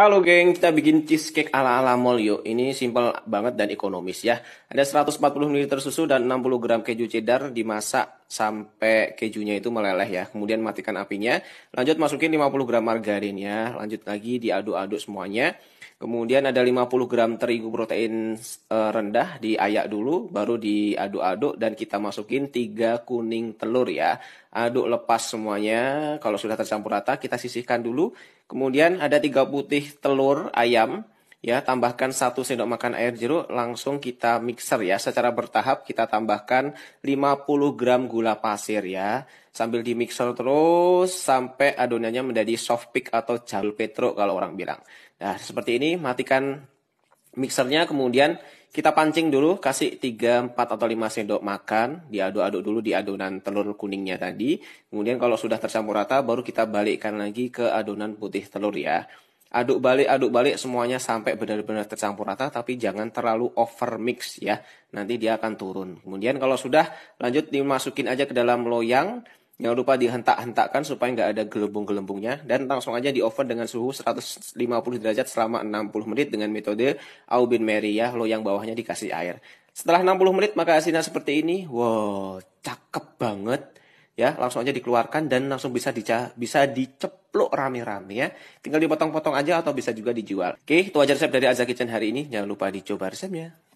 Halo geng, kita bikin cheesecake ala-ala mall yuk. Ini simple banget dan ekonomis ya. Ada 140 ml susu dan 60 gram keju cheddar dimasak sampai kejunya itu meleleh ya. Kemudian matikan apinya. Lanjut masukin 50 gram margarin ya. Lanjut lagi diaduk-aduk semuanya. Kemudian ada 50 gram terigu protein e, rendah diayak dulu, baru diaduk-aduk dan kita masukin 3 kuning telur ya. Aduk lepas semuanya. Kalau sudah tercampur rata kita sisihkan dulu. Kemudian ada 3 putih telur ayam ya tambahkan satu sendok makan air jeruk langsung kita mixer ya secara bertahap kita tambahkan 50 gram gula pasir ya sambil di mixer terus sampai adonannya menjadi soft peak atau jalur petro kalau orang bilang nah seperti ini matikan mixernya kemudian kita pancing dulu kasih 3, 4 atau 5 sendok makan diaduk-aduk dulu di adonan telur kuningnya tadi kemudian kalau sudah tercampur rata baru kita balikkan lagi ke adonan putih telur ya aduk balik aduk balik semuanya sampai benar-benar tercampur rata tapi jangan terlalu over mix ya nanti dia akan turun kemudian kalau sudah lanjut dimasukin aja ke dalam loyang jangan lupa dihentak-hentakkan supaya nggak ada gelembung-gelembungnya dan langsung aja di oven dengan suhu 150 derajat selama 60 menit dengan metode Aubin Mary ya loyang bawahnya dikasih air setelah 60 menit maka hasilnya seperti ini wow cakep banget ya langsung aja dikeluarkan dan langsung bisa dica bisa dicep pluk rame-rame ya. Tinggal dipotong-potong aja atau bisa juga dijual. Oke, itu aja resep dari Azza Kitchen hari ini. Jangan lupa dicoba resepnya.